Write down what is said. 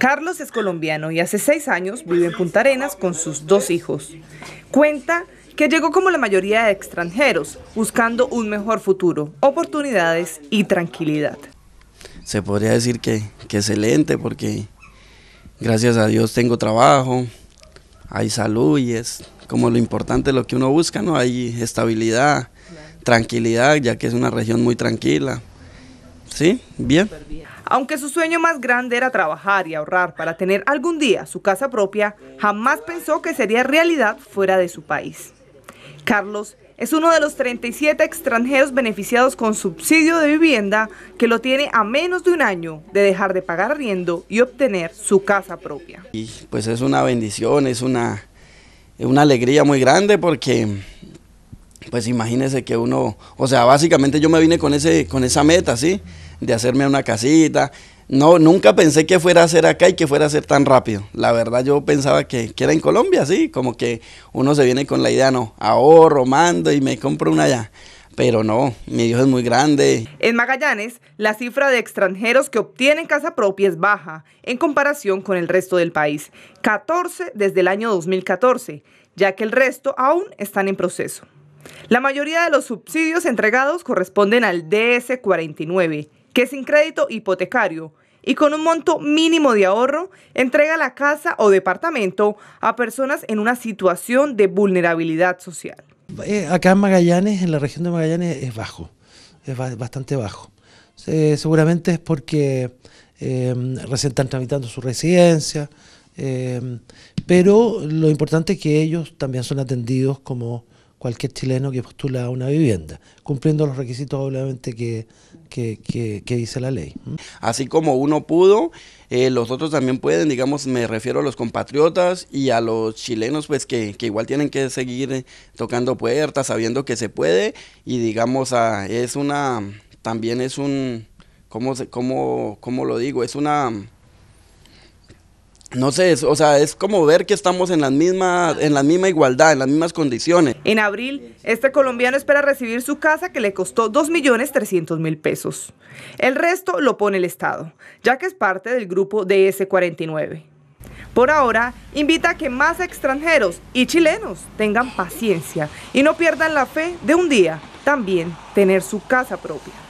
Carlos es colombiano y hace seis años vive en Punta Arenas con sus dos hijos. Cuenta que llegó como la mayoría de extranjeros, buscando un mejor futuro, oportunidades y tranquilidad. Se podría decir que, es excelente porque gracias a Dios tengo trabajo, hay salud y es como lo importante lo que uno busca, ¿no? Hay estabilidad, tranquilidad, ya que es una región muy tranquila. Sí, bien. Aunque su sueño más grande era trabajar y ahorrar para tener algún día su casa propia, jamás pensó que sería realidad fuera de su país. Carlos es uno de los 37 extranjeros beneficiados con subsidio de vivienda que lo tiene a menos de un año de dejar de pagar riendo y obtener su casa propia. Y pues es una bendición, es una, es una alegría muy grande porque pues imagínese que uno, o sea, básicamente yo me vine con, ese, con esa meta, ¿sí? De hacerme una casita. No, nunca pensé que fuera a ser acá y que fuera a ser tan rápido. La verdad yo pensaba que, que era en Colombia, ¿sí? Como que uno se viene con la idea, no, ahorro, mando y me compro una allá. Pero no, mi hijo es muy grande. En Magallanes, la cifra de extranjeros que obtienen casa propia es baja en comparación con el resto del país. 14 desde el año 2014, ya que el resto aún están en proceso. La mayoría de los subsidios entregados corresponden al DS49, que es sin crédito hipotecario y con un monto mínimo de ahorro entrega la casa o departamento a personas en una situación de vulnerabilidad social. Eh, acá en Magallanes, en la región de Magallanes, es bajo, es bastante bajo. seguramente es porque eh, recién están tramitando su residencia, eh, pero lo importante es que ellos también son atendidos como cualquier chileno que postula una vivienda, cumpliendo los requisitos obviamente que, dice la ley. Así como uno pudo, eh, los otros también pueden, digamos, me refiero a los compatriotas y a los chilenos, pues que, igual tienen que seguir eh, tocando puertas, sabiendo que se puede, y digamos, ah, es una, también es un, ¿cómo, cómo, cómo lo digo? Es una no sé, o sea, es como ver que estamos en la, misma, en la misma igualdad, en las mismas condiciones. En abril, este colombiano espera recibir su casa que le costó 2.300.000 pesos. El resto lo pone el Estado, ya que es parte del grupo DS-49. Por ahora, invita a que más extranjeros y chilenos tengan paciencia y no pierdan la fe de un día también tener su casa propia.